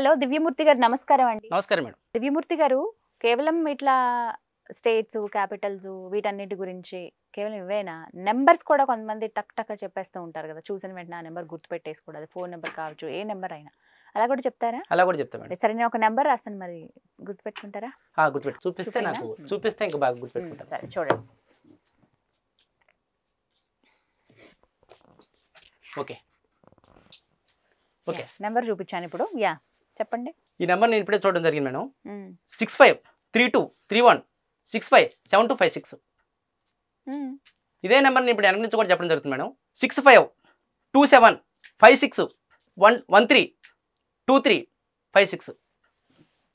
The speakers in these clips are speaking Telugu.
హలో దివ్యమూర్తి గారు నమస్కారం అండి నమస్కారం మేడం దివ్యమూర్తి గారు కేవలం ఇట్లా స్టేట్స్ క్యాపిటల్స్ వీటన్నిటి గురించి కేవలం ఇవేనా నెంబర్స్ కూడా కొంతమంది టక్ టక్ చెప్పేస్తూ ఉంటారు కదా చూసిన వెంటనే ఆ నెంబర్ గుర్తు అది ఫోన్ నెంబర్ కావచ్చు ఏ నెంబర్ అయినా అలా కూడా చెప్తారా అలా కూడా చెప్తాం సరే నేను ఒక నెంబర్ రాస్తాను మరి గుర్తుపెట్టుకుంటారా పెట్టుకుంటారా చూపిస్తే నాకు చూపిస్తే ఇంకా బాగా సరే చూడండి ఓకే ఓకే నెంబర్ చూపించాను ఇప్పుడు యా చెప్పండి ఈ నెంబర్ నేను ఇప్పుడే చూడడం జరిగింది madam six five three two three one six five seven two five six ఇదే నెంబర్ నేను ఇప్పుడు వెనక నుంచి కూడా చెప్పడం జరుగుతుంది madam six five two seven five six one one three two three five six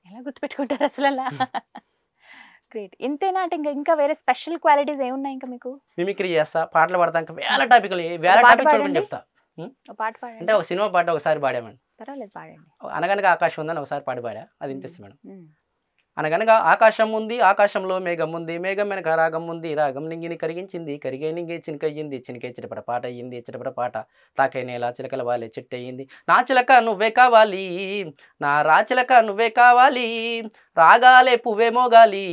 ఎలా గుర్తుపెట్టుకుంటారు అసలు అలా గ్రేట్ ఇంతేనా అంటే ఇంకా ఇంకా వేరే స్పెషల్ క్వాలిటీస్ ఏమున్నాయి ఇంకా మీకు మిమిక్రీ చేస్తా పాటలు పాడతా ఇంకా వేల టాపిక్ వేల టాపిక్ చెప్తా పాట అంటే ఒక సినిమా పాట ఒకసారి పాడామండి పాడతారా లేదు పాడండి అనగనగా ఆకాశం ఉందని ఒకసారి పాడి పాడా అది వినిపిస్తుంది మేడం అనగనగా ఆకాశం ఉంది ఆకాశంలో మేఘం ఉంది మేఘం వెనక రాగం ఉంది రాగం నింగిని కరిగించింది కరిగే నింగే చినికయ్యింది చినికే చిటపట పాట అయ్యింది చిటపట పాట తాకే నేల చిలకల వాలే అయ్యింది నా చిలక నువ్వే కావాలి నా రాచిలక నువ్వే కావాలి రాగాలే పువ్వేమో గాలి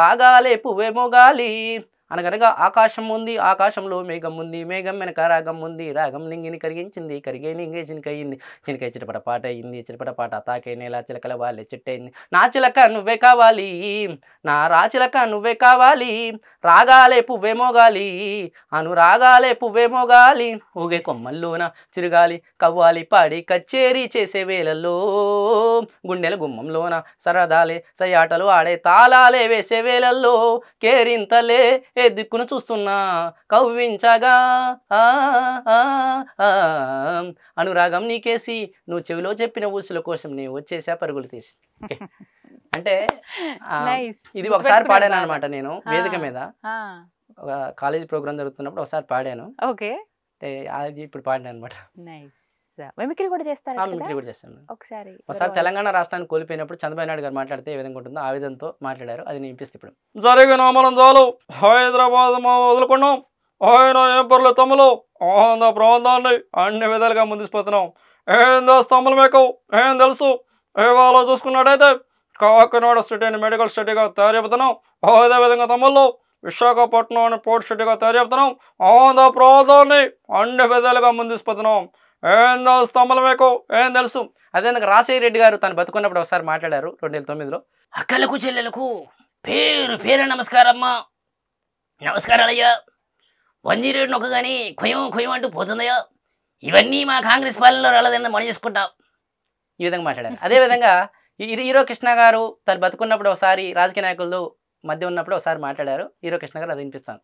రాగాలే పువ్వేమో గాలి అనగనగా ఆకాశం ఉంది ఆకాశంలో మేఘం ఉంది మేఘం వెనక రాగం ఉంది రాగం లింగిని కరిగించింది కరిగే లింగే చినికయింది చినికై చిటపట పాట అయింది చిటపట పాట తాకే నేల చిలకల వాళ్ళే చెట్టయింది నా చిలక నువ్వే కావాలి నా రా చిలక నువ్వే కావాలి రాగాలే పువ్వే మోగాలి రాగాలే పువ్వే మోగాలి ఊగే కొమ్మల్లోన చిరుగాలి కవ్వాలి పాడి కచ్చేరి చేసే వేళల్లో గుండెల గుమ్మంలోన సరదాలే సయాటలు ఆడే తాళాలే వేసే వేళల్లో కేరింతలే ఏ దిక్కును చూస్తున్నా కవ్వించగా అనురాగం నీకేసి నువ్వు చెవిలో చెప్పిన ఊసుల కోసం నేను వచ్చేసా పరుగులు తీసి అంటే ఇది ఒకసారి పాడాను అనమాట నేను వేదిక మీద కాలేజీ ప్రోగ్రామ్ జరుగుతున్నప్పుడు ఒకసారి పాడాను ఓకే అది ఇప్పుడు పాడాను అనమాట నైస్ మిమిక్రీ కూడా చేస్తారు మిమిక్రీ కూడా చేస్తాను ఒకసారి ఒకసారి తెలంగాణ రాష్ట్రాన్ని కోల్పోయినప్పుడు చంద్రబాబు నాయుడు గారు మాట్లాడితే ఏ విధంగా ఉంటుందో ఆ విధంతో మాట్లాడారు అది నేను ఇప్పుడు జరిగిన అమలం చాలు హైదరాబాద్ మా వదులుకున్నాం ఆయన ఏం తమ్ములు ఆనంద ప్రాంతాన్ని అన్ని విధాలుగా ముందుకుపోతున్నాం ఏం తెలుసు తమ్ములు మీకు ఏం తెలుసు ఇవాళ చూసుకున్నట్టయితే కాకినాడ స్టడీ అని మెడికల్ స్టడీగా అదే విధంగా తమ్ముళ్ళు విశాఖపట్నం అని పోర్ట్ స్టడీగా తయారైపోతున్నాం ఆంధ్ర ప్రాంతాన్ని అన్ని విధాలుగా ముందుకుపోతున్నాం ఏం స్తోమల మేకు ఏం తెలుసు అదే నాకు రాజశేఖర రెడ్డి గారు తను బతుకున్నప్పుడు ఒకసారి మాట్లాడారు రెండు వేల తొమ్మిదిలో అక్కలకు చెల్లెలకు పేరు పేరు నమస్కారమ్మా నమస్కారాలయ్యా వంజీ రేడు నొక్క కానీ కొయ్యం కొయ్యం అంటూ పోతుందయ్యా ఇవన్నీ మా కాంగ్రెస్ పాలనలో రాలేదని మనం చేసుకుంటాం ఈ విధంగా మాట్లాడారు అదేవిధంగా హీరో కృష్ణ గారు తను బతుకున్నప్పుడు ఒకసారి రాజకీయ నాయకులు మధ్య ఉన్నప్పుడు ఒకసారి మాట్లాడారు హీరో కృష్ణ గారు అది వినిపిస్తాను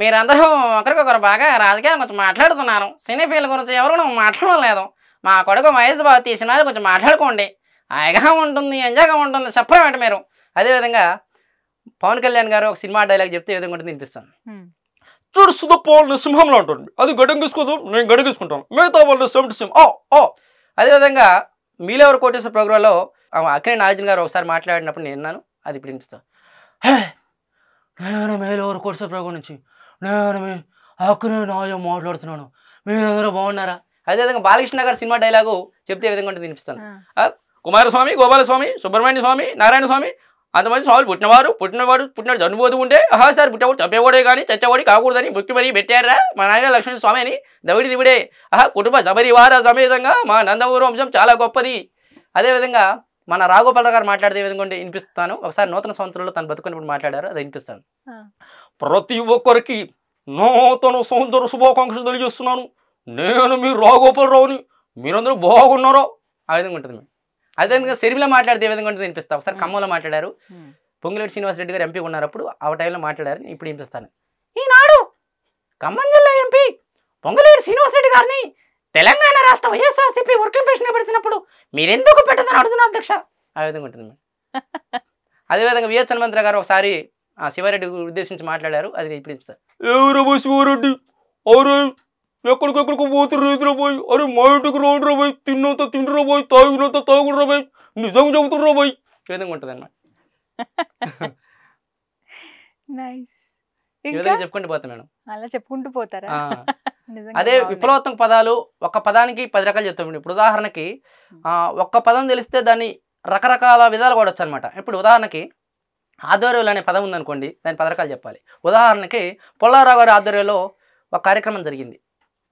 మీరందరూ ఒకరికొకరు బాగా రాజకీయాలు కొంచెం మాట్లాడుతున్నారు సినీ ఫీల్ గురించి ఎవరు నువ్వు మాట్లాడడం లేదు మా కొడుకు మహేష్ బాబు తీసిన కొంచెం మాట్లాడుకోండి ఆయగా ఉంటుంది ఎంజాయ్గా ఉంటుంది చెప్పడం మీరు అదేవిధంగా పవన్ కళ్యాణ్ గారు ఒక సినిమా డైలాగ్ చెప్తే విధంగా ఉంటుంది వినిపిస్తాను చూడు సుధ పోల్ని సింహంలో ఉంటుంది అది గడగేసుకోదు నేను గడగేసుకుంటాను మిగతా వాళ్ళు సెవెంటీ సింహం ఓ ఓ అదేవిధంగా మీలెవరు కోటేశ్వర ప్రోగ్రాంలో అక్కడి నాగార్జున గారు ఒకసారి మాట్లాడినప్పుడు నేను విన్నాను అది ఇప్పుడు వినిపిస్తాను హే నేను మేలెవరు కోటేశ్వర ప్రోగ్రాం నుంచి నేను అక్కడే నాయో మాట్లాడుతున్నాను మీరందరూ బాగున్నారా అదేవిధంగా బాలకృష్ణ గారు సినిమా డైలాగు చెప్తే విధంగా ఉంటుంది వినిపిస్తాను కుమారస్వామి గోపాలస్వామి సుబ్రహ్మణ్య స్వామి నారాయణ స్వామి అంతమంది స్వామి పుట్టినవారు పుట్టినవాడు పుట్టినాడు చనిపోతూ ఉంటే ఆహా సార్ పుట్టవాడు చంపేవాడే కానీ చచ్చేవాడి కాకూడదని ముక్తి మరి పెట్టారా మా నాయన లక్ష్మణ స్వామి అని దవిడి దివిడే ఆహా కుటుంబ వార సమేతంగా మా నందమూరు వంశం చాలా గొప్పది అదేవిధంగా మన రాఘోపాల గారు మాట్లాడితే విధంగా వినిపిస్తాను ఒకసారి నూతన సంవత్సరంలో తను బతుకున్నప్పుడు మాట్లాడారు అది వినిపిస్తాను ప్రతి ఒక్కరికి నూతన సంవత్సర శుభాకాంక్షలు తెలియజేస్తున్నాను నేను మీ రాఘోపాలరావుని మీరందరూ బాగున్నారో ఆ విధంగా ఉంటుంది మేము విధంగా సిరిమిలో మాట్లాడితే ఏ విధంగా ఉంటుంది వినిపిస్తాను ఒకసారి ఖమ్మంలో మాట్లాడారు పొంగులేటి శ్రీనివాసరెడ్డి గారు ఎంపీ ఉన్నప్పుడు ఆ టైంలో మాట్లాడారు ఇప్పుడు వినిపిస్తాను ఈనాడు ఖమ్మం జిల్లా ఎంపీ పొంగులేటి శ్రీనివాసరెడ్డి గారిని తెలంగాణ రాష్ట్ర వైఎస్ఆర్సీపీ వర్కింగ్ ప్రెసిడెంట్ పెడుతున్నప్పుడు మీరెందుకు పెట్టదని అడుగుతున్నా అధ్యక్ష ఆ విధంగా ఉంటుంది అదేవిధంగా విఎస్ హనుమంతరావు గారు ఒకసారి శివారెడ్డి ఉద్దేశించి మాట్లాడారు అది ఇప్పుడు చెప్తారు శివారెడ్డి ఎవరు ఎక్కడికెక్కడికి పోతురు రైతులు పోయి అరే మా ఇంటికి రోడ్డు రాబోయి తిన్నంత తిండి రాబోయి తాగినంత తాగుడు రోబోయ్ నిజం చెబుతురు రాబోయి ఈ విధంగా ఉంటుంది అన్నమాట చెప్పుకుంటూ పోతా మేడం అలా చెప్పుకుంటూ పోతారా అదే విప్లవాత్మక పదాలు ఒక పదానికి పది రకాలు చెప్తాం ఇప్పుడు ఉదాహరణకి ఒక్క పదం తెలిస్తే దాన్ని రకరకాల విధాలు కూడా అనమాట ఇప్పుడు ఉదాహరణకి ఆధ్వర్యంలో అనే పదం ఉందనుకోండి దాని పది రకాలు చెప్పాలి ఉదాహరణకి పుల్లారావు గారి ఆధ్వర్యంలో ఒక కార్యక్రమం జరిగింది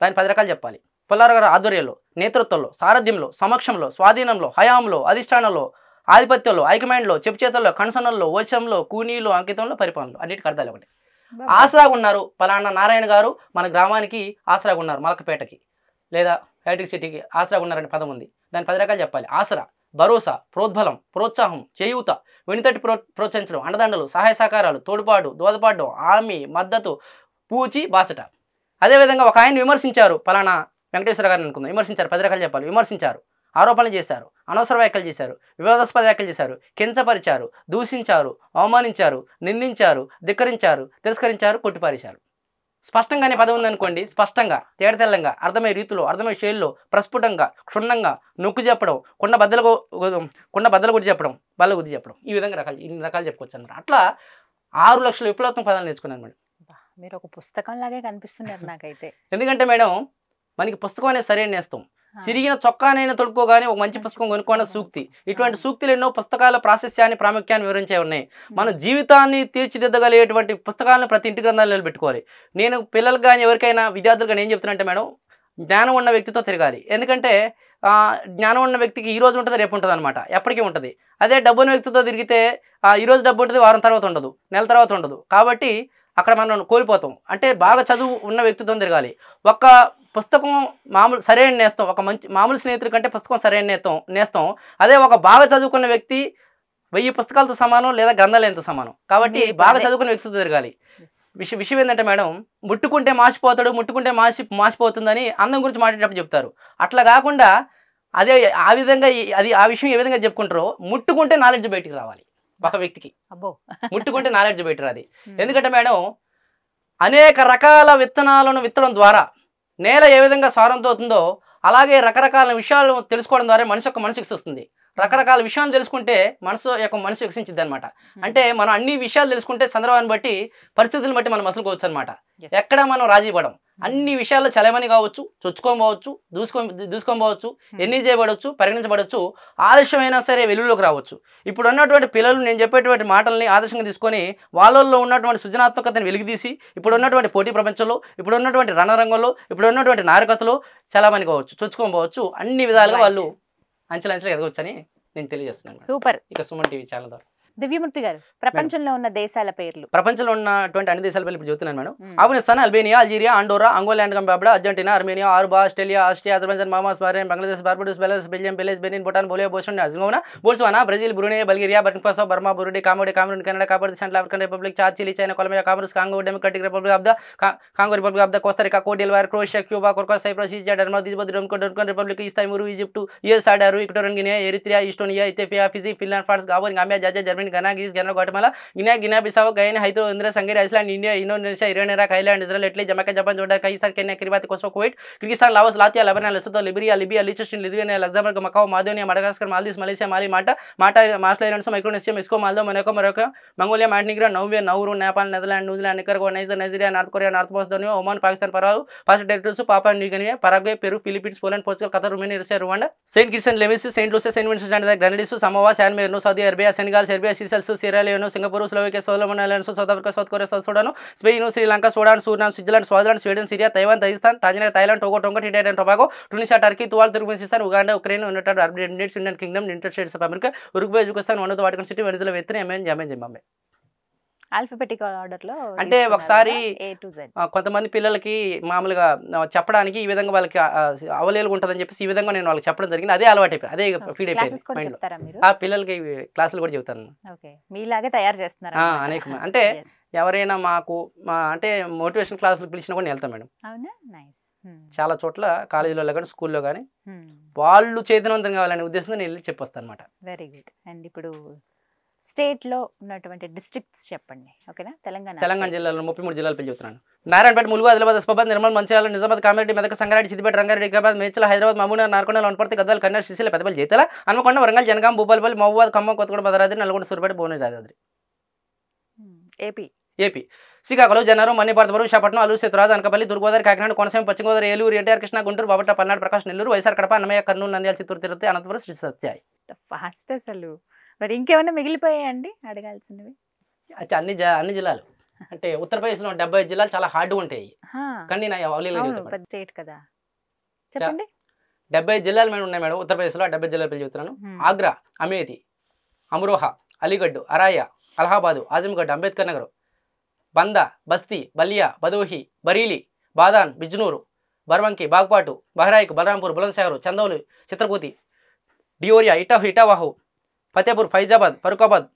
దాని పది రకాలు చెప్పాలి పుల్లారావు గారి ఆధ్వర్యంలో నేతృత్వంలో సారథ్యంలో సమక్షంలో స్వాధీనంలో హయాంలో అధిష్టానంలో ఆధిపత్యంలో ఐకమాండ్లో చెప్పుచేతల్లో కన్సనల్లో ఓచంలో కూనీలు అంకితంలో పరిపాలనలో అన్నిటికీ అర్థాలు ఒకటి ఆసరాగా ఉన్నారు పలానా నారాయణ గారు మన గ్రామానికి ఆసరాగా ఉన్నారు మలకపేటకి లేదా హైటెక్ సిటీకి ఆసరాగా ఉన్నారనే పదం ఉంది దాని పది రకాలు చెప్పాలి ఆసరా భరోసా ప్రోద్బలం ప్రోత్సాహం చేయూత వెనుతటి ప్రో ప్రోత్సహించడం అండదండలు సహాయ సహకారాలు తోడ్పాటు దోదపాటు హామీ మద్దతు పూచి బాసట అదేవిధంగా ఒక ఆయన విమర్శించారు పలానా వెంకటేశ్వర గారిని అనుకుందాం విమర్శించారు పది రకాలు చెప్పాలి విమర్శించారు ఆరోపణలు చేశారు అనవసర వ్యాఖ్యలు చేశారు వివాదాస్పద వ్యాఖ్యలు చేశారు కించపరిచారు దూషించారు అవమానించారు నిందించారు ధిక్కరించారు తిరస్కరించారు కొట్టిపారేశారు స్పష్టంగానే పదం ఉందనుకోండి స్పష్టంగా తేడతెల్లంగా అర్థమయ్యే రీతిలో అర్థమయ్యే శైలిలో ప్రస్ఫుటంగా క్షుణ్ణంగా నొక్కు చెప్పడం కొండ బద్దలు కొండ బద్దలు గుడి చెప్పడం బల్ల గుడి చెప్పడం ఈ విధంగా రకాలు ఇన్ని రకాలు చెప్పుకోవచ్చు అనమాట అట్లా ఆరు లక్షల విప్లవాత్మక పదాలు నేర్చుకున్నాను మేడం మీరు ఒక పుస్తకం లాగే కనిపిస్తున్నారు నాకైతే ఎందుకంటే మేడం మనకి పుస్తకం అనేది సరైన నేస్తాం చిరిగిన చొక్కానైనా తొడుక్కోగానే ఒక మంచి పుస్తకం కొనుక్కోవడం సూక్తి ఇటువంటి సూక్తులు ఎన్నో పుస్తకాల ప్రాశస్యాన్ని ప్రాముఖ్యాన్ని వివరించే ఉన్నాయి మన జీవితాన్ని తీర్చిదిద్దగలిగేటువంటి పుస్తకాలను ప్రతి ఇంటి గ్రంథాలు నిలబెట్టుకోవాలి నేను పిల్లలకు కానీ ఎవరికైనా విద్యార్థులు కానీ ఏం చెప్తున్నానంటే మేడం జ్ఞానం ఉన్న వ్యక్తితో తిరగాలి ఎందుకంటే జ్ఞానం ఉన్న వ్యక్తికి ఈ రోజు ఉంటుంది రేపు ఉంటుంది అనమాట ఎప్పటికీ ఉంటుంది అదే డబ్బు ఉన్న వ్యక్తితో తిరిగితే ఈరోజు డబ్బు ఉంటుంది వారం తర్వాత ఉండదు నెల తర్వాత ఉండదు కాబట్టి అక్కడ మనం కోల్పోతాం అంటే బాగా చదువు ఉన్న వ్యక్తితో తిరగాలి ఒక్క పుస్తకం మామూలు సరైన నేస్తాం ఒక మంచి మామూలు స్నేహితుడి కంటే పుస్తకం సరైన నేస్తాం నేస్తాం అదే ఒక బాగా చదువుకున్న వ్యక్తి వెయ్యి పుస్తకాలతో సమానం లేదా గ్రంథాలయంతో సమానం కాబట్టి బాగా చదువుకున్న వ్యక్తితో తిరగాలి విష విషయం ఏంటంటే మేడం ముట్టుకుంటే మాసిపోతాడు ముట్టుకుంటే మాసి మాసిపోతుందని అందం గురించి మాట్లాడేటప్పుడు చెప్తారు అట్లా కాకుండా అదే ఆ విధంగా అది ఆ విషయం ఏ విధంగా చెప్పుకుంటారో ముట్టుకుంటే నాలెడ్జ్ బయటికి రావాలి ఒక వ్యక్తికి అబ్బో ముట్టుకుంటే నాలెడ్జ్ బయట రాదు ఎందుకంటే మేడం అనేక రకాల విత్తనాలను విత్తడం ద్వారా నేల ఏ విధంగా అవుతుందో అలాగే రకరకాల విషయాలు తెలుసుకోవడం ద్వారా మనిషి యొక్క మనసు వికసిస్తుంది రకరకాల విషయాలు తెలుసుకుంటే మనసు యొక్క మనసు వికసించింది అనమాట అంటే మనం అన్ని విషయాలు తెలుసుకుంటే సందర్భాన్ని బట్టి పరిస్థితులను బట్టి మనం మసలుకోవచ్చు అనమాట ఎక్కడ మనం రాజీ పడం అన్ని విషయాల్లో చలమని కావచ్చు చొచ్చుకొని పోవచ్చు దూసుకొని దూసుకొని పోవచ్చు ఎన్ని చేయబడవచ్చు పరిగణించబడవచ్చు ఆలస్యమైనా సరే వెలుగులోకి రావచ్చు ఇప్పుడు ఉన్నటువంటి పిల్లలు నేను చెప్పేటువంటి మాటల్ని ఆదర్శంగా తీసుకొని వాళ్ళల్లో ఉన్నటువంటి సృజనాత్మకతను వెలుగుదీసి ఇప్పుడు ఉన్నటువంటి పోటీ ప్రపంచంలో ఇప్పుడు ఉన్నటువంటి రణరంగంలో ఇప్పుడు ఉన్నటువంటి నారకతలో చలమని కావచ్చు చొచ్చుకొని పోవచ్చు అన్ని విధాలుగా వాళ్ళు అంచెలంచెలు ఎదగవచ్చని నేను తెలియజేస్తున్నాను సూపర్ ఇక సుమన్ టీవీ ఛానల్ ద్వారా దివ్యమూర్తి గారు ప్రపంచంలో ఉన్న దేశాల పేర్లు ప్రపంచంలో ఉన్నటువంటి అన్ని దేశాల పేర్లు చెబుతున్నాను madam Afghanistan Albania Algeria Andorra Angola and Barbuda Argentina Armenia Aruba Australia Austria Azerbaijan Bahamas Bahrain Bangladesh Barbados Belarus Belgium Belize Benin Bhutan Bolivia Bosnia Herzegovina Botswana Brazil Brunei Bulgaria Burkina Faso Burma Burundi Cambodia Cameroon Canada Cape Verde Central African Republic Chad Chile China Colombia Comoros Congo Democratic Republic of the Congo Republic of the Costa Rica Cote d'Ivoire Croatia Cuba కొర్కో Cyprus Czechia Denmark Djibouti Dominica Dominican republic east Timor Egypt El Salvador Equatorial Guinea Eritrea Estonia Ethiopia Fiji Finland France Gabon Gambia Germany Ukraine Ghana Greece Grenada Guatemala Guinea Guinea Bissau Guyana Haiti Honduras Hungary Iceland India Indonesia Iran Iraq Ireland Israel Italy Jamaica Japan Jordan ಕೈಸಾರ್ Kenya Kiribati Kosovo Kuwait Kyrgyzstan Laos Latvia Lebanon Lesotho Liberia Libya Liechtenstein Lithuania Luxembourg Macau Macedonia Madagascar Maldives Malaysia Mali Malta Malta Marshall Islands Micronesia Mexico Moldova Monaco Morocco Mongolia मैंटनिग्रा नौवे Nauru Nepal Netherland New Zealand Nicaragua Niger Nigeria North Korea North बोस्टोनिया ओमान पाकिस्तान पराव पास Territories Papua New Guinea Paraguay Peru Philippines Poland Portugal Qatar Romania Russia Rwanda Saint Kitts and Nevis Saint Lucia Saint Vincent and the Grenadines Samoa San Marino Saudi Arabia Senegal Serbia Seychelles Sierra Leone Singapore Slovakia Solomon Islands South Africa South Korea South Sudan Spain Sri Lanka Sudan Sudan Switzerland Swaziland Sweden Syria Taiwan Tajikistan టాంజనియా Thailand Togo Tonga టిటైడ్ and Tobago Tunisia Turkey Tuvalu Turkmenistan Uganda Ukraine United Arab Emirates Indian Kingdom United States of America Uruguay Uzbekistan Vanuatu Vatican City Venezuela Vietnam Yemen Zambia అంటే ఒకసారి కొంతమంది పిల్లలకి మామూలుగా చెప్పడానికి ఈ విధంగా వాళ్ళకి ఉంటుంది ఉంటుందని చెప్పేసి ఈ విధంగా నేను వాళ్ళకి చెప్పడం జరిగింది అదే అలవాటు అదే ఫీడ్ అయిపోయింది ఆ పిల్లలకి క్లాసులు కూడా చెబుతాను మీలాగే తయారు చేస్తున్నారు అనేక అంటే ఎవరైనా మాకు మా అంటే మోటివేషన్ క్లాసులు పిలిచినా కూడా వెళ్తాం మేడం hmm. చాలా చోట్ల కాలేజీలో కానీ స్కూల్లో కానీ hmm. వాళ్ళు చైతన్యవంతం కావాలనే ఉద్దేశంతో నేను వెళ్ళి చెప్పొస్తాను అనమాట వెరీ గుడ్ అండ్ ఇప్పుడు స్టేట్ లో ఉన్నటువంటి డిస్ట్రిక్ట్స్ చెప్పండి ఓకేనా తెలంగాణ తెలంగాణ జిల్లాలో ముప్పై మూడు జిల్లాలు పేరు చెప్తున్నాను నారాయణపేట ములుగు ఆదిలాబాద్ ఉస్మాబాద్ నిర్మల్ మంచిర్యాల నిజామాబాద్ కామారెడ్డి మెదక సంగారెడ్డి సిద్దిపేట రంగారెడ్డి వికాబాద్ మేచల హైదరాబాద్ మహబూబ్ నార్కొండ లోన్పర్తి గద్వాల్ కన్నడ శిశిల పెద్దపల్లి జైతల అనుకొండ వరంగల్ జనగాం భూపాలపల్లి మహబాద్ ఖమ్మం కొత్తగూడ భద్రాద్రి నల్గొండ సూర్పేట భువనరాజాద్రి ఏపీ ఏపీ శ్రీకాకుళం జనరు మణిపార్తపురం విశాఖపట్నం అల్లూరు సీతరాజు అనకపల్లి దుర్గోదావరి కాకినాడ కొనసీమ పశ్చిమ గోదావరి ఏలూరు ఎన్టీఆర్ కృష్ణ గుంటూరు బాబట్ట పల్నాడు ప్రకాశ్ నెల్లూరు వైఎస్ఆర్ కడప అన్నమయ్య కర్నూలు నంద్యాల చిత్తూరు తిరుపతి అనంతపురం శ్రీ సత్యాయి ఫాస్ట్ అసలు మరి ఇంకేమైనా మిగిలిపోయాయండి అడగాల్సినవి అన్ని అన్ని జిల్లాలు అంటే ఉత్తరప్రదేశ్లో డెబ్బై జిల్లాలు చాలా హార్డ్గా ఉంటాయి కానీ నా కదా చెప్పండి డెబ్బై జిల్లాలు మేడం ఉన్నాయి మేడం ఉత్తరప్రదేశ్లో డెబ్బై జిల్లాల పేరు చెప్తున్నాను ఆగ్రా అమేధి అమ్రోహా అలీగడ్డు అరాయ అలహాబాదు ఆజంగఢ్ అంబేద్కర్ నగర్ బందా బస్తీ బలియా బదోహి బరీలి బాదాన్ బిజ్నూరు బర్వంకి బాగ్పాటు బహ్రాయిక్ బలరాంపూర్ బులంద్సాగర్ చందౌలి చిత్రకూతి డియోరియా ఇటాహు ఇటావాహు ఫతేపూర్ ఫైజాబాద్ ఫరూఖాబాద్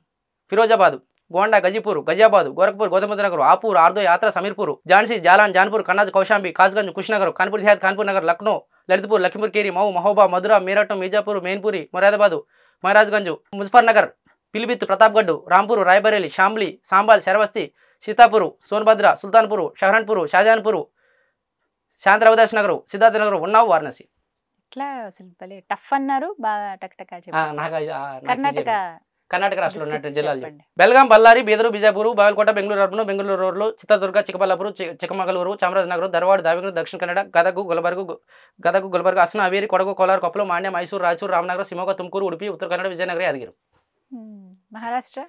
ఫిరోజాబాద్ గోండా గజీపూర్ గజియాబాద్ గోరఖ్పూర్ గౌతమ నగర్ ఆపూర్ ఆర్దో యాత్ర సమీర్పూర్ ఝాన్సీ జాలాన్ జాన్పూర్ కన్నాజ్ కౌశాంబి కాస్గంజ్ కుష్నగర్ కాన్పూర్ జిహాద్ కాన్పూర్ నగర్ లక్నో లలిత్పూర్ లక్ష్మీపూర్ కేరి మౌ మహోబా మధుర మీరట్ మీజాపూర్ మెయిన్పూరి మొరాదాబాదు మహారాజ్గంజ్ ముజఫర్నగర్ పిలిబిత్ ప్రతాప్గఢ్ రాంపూర్ రాయబరేలి షాంబ్లి సాంబాల్ శరవస్తి సీతాపూర్ సోన్భద్ర సుల్తాన్పూర్ షహరాన్పూర్ షాజాన్పూర్ శాంతరవదాస్ నగర్ సిద్ధార్థనగర్ ఉన్నావు వారణాసి ఎట్లా అసలు టఫ్ అన్నారు బాగా టక్టకా కర్ణాటక కర్ణాటక రాష్ట్రంలో ఉన్నట్టు జిల్లాలు బెల్గాం బల్లారి బీదరు బిజాపూర్ బాగలకోట బెంగళూరు బెంగళూరు రోడ్లు చిత్రదుర్గ చిక్కబల్లాపూర్ చిక్కమగళూరు చామరాజనగర్ ధర్వాడ దావినగర్ దక్షిణ కన్నడ గదగు గులబర్గు గదగు గుల్బర్గు అసన అవేరి కొడగు కోలార్ కొప్పలు మాన్య మైసూరు రాయచూరు రామనగర్ సిమోగ తుమ్కూరు ఉడిపి ఉత్తర కన్నడ విజయనగరం యాదగిరి మహారాష్ట్ర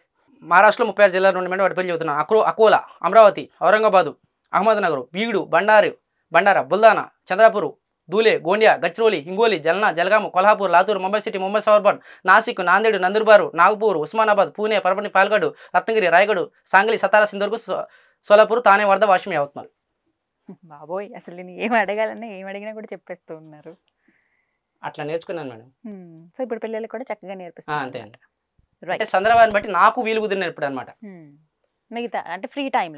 మహారాష్ట్రలో ముప్పై ఆరు జిల్లాల నుండి మేము వాటి పేరు చెబుతున్నాను అకోలా అమరావతి ఔరంగాబాదు అహ్మద్నగర్ బీగుడు బండారు బండారా బుల్దానా చంద్రాపూరు ధూలే గోండియా గచ్చిరోలి హింగోలి జల్నా జలగాము కొల్హాపూర్ లాతూరు ముంబై సిటీ ముంబై సౌర్బన్ నాసిక్ నాందేడు నందుర్బారు నాగపూర్ ఉస్మానాబాద్ పూణే పరపణి పాల్గడు రత్నగిరి రాయగడు సాంగ్లీ సతారా సింధూర్కు సోలాపూర్ తానే వరద వాష్మి అవుతున్నారు బాబోయ్ అసలు నేను ఏం అడగాలన్నా ఏం అడిగినా కూడా చెప్పేస్తూ ఉన్నారు అట్లా నేర్చుకున్నాను మేడం సో ఇప్పుడు పిల్లలకు కూడా చక్కగా నేర్పిస్తాను అంతే అంటే సందర్భాన్ని బట్టి నాకు వీలు కుదిరిన ఇప్పుడు అనమాట మిగతా అంటే ఫ్రీ టైం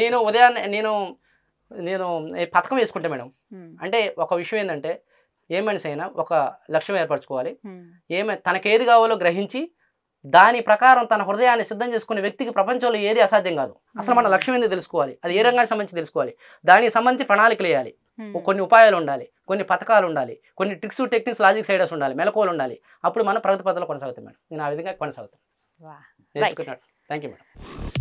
నేను ఉదయాన్నే నేను నేను పథకం వేసుకుంటా మేడం అంటే ఒక విషయం ఏంటంటే ఏ మనిషి అయినా ఒక లక్ష్యం ఏర్పరచుకోవాలి ఏమై తనకేది కావాలో గ్రహించి దాని ప్రకారం తన హృదయాన్ని సిద్ధం చేసుకునే వ్యక్తికి ప్రపంచంలో ఏది అసాధ్యం కాదు అసలు మన లక్ష్యం ఏంది తెలుసుకోవాలి అది ఏ రంగానికి సంబంధించి తెలుసుకోవాలి దానికి సంబంధించి ప్రణాళికలు వేయాలి కొన్ని ఉపాయాలు ఉండాలి కొన్ని పథకాలు ఉండాలి కొన్ని ట్రిక్స్ టెక్నిక్స్ లాజిక్ సైడర్స్ ఉండాలి మెలకువలు ఉండాలి అప్పుడు మనం ప్రగతి పథంలో కొనసాగుతాం మేడం నేను ఆ విధంగా కొనసాగుతాను థ్యాంక్ యూ మేడం